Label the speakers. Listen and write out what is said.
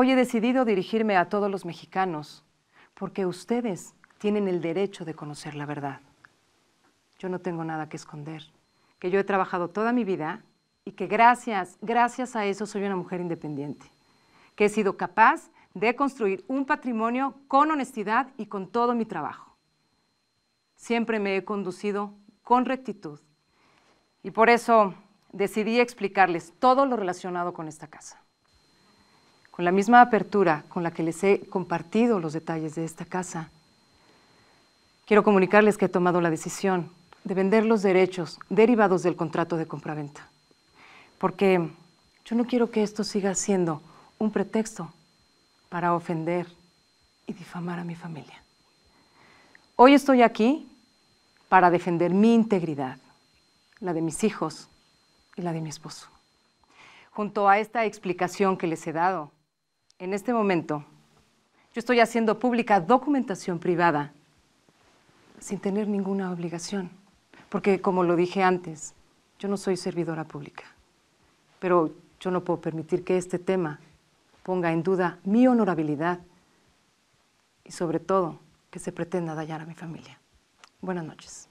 Speaker 1: Hoy he decidido dirigirme a todos los mexicanos, porque ustedes tienen el derecho de conocer la verdad. Yo no tengo nada que esconder, que yo he trabajado toda mi vida y que gracias, gracias a eso soy una mujer independiente, que he sido capaz de construir un patrimonio con honestidad y con todo mi trabajo. Siempre me he conducido con rectitud y por eso decidí explicarles todo lo relacionado con esta casa con la misma apertura con la que les he compartido los detalles de esta casa. Quiero comunicarles que he tomado la decisión de vender los derechos derivados del contrato de compraventa, porque yo no quiero que esto siga siendo un pretexto para ofender y difamar a mi familia. Hoy estoy aquí para defender mi integridad, la de mis hijos y la de mi esposo. Junto a esta explicación que les he dado, en este momento, yo estoy haciendo pública documentación privada sin tener ninguna obligación, porque como lo dije antes, yo no soy servidora pública, pero yo no puedo permitir que este tema ponga en duda mi honorabilidad y sobre todo que se pretenda dañar a mi familia. Buenas noches.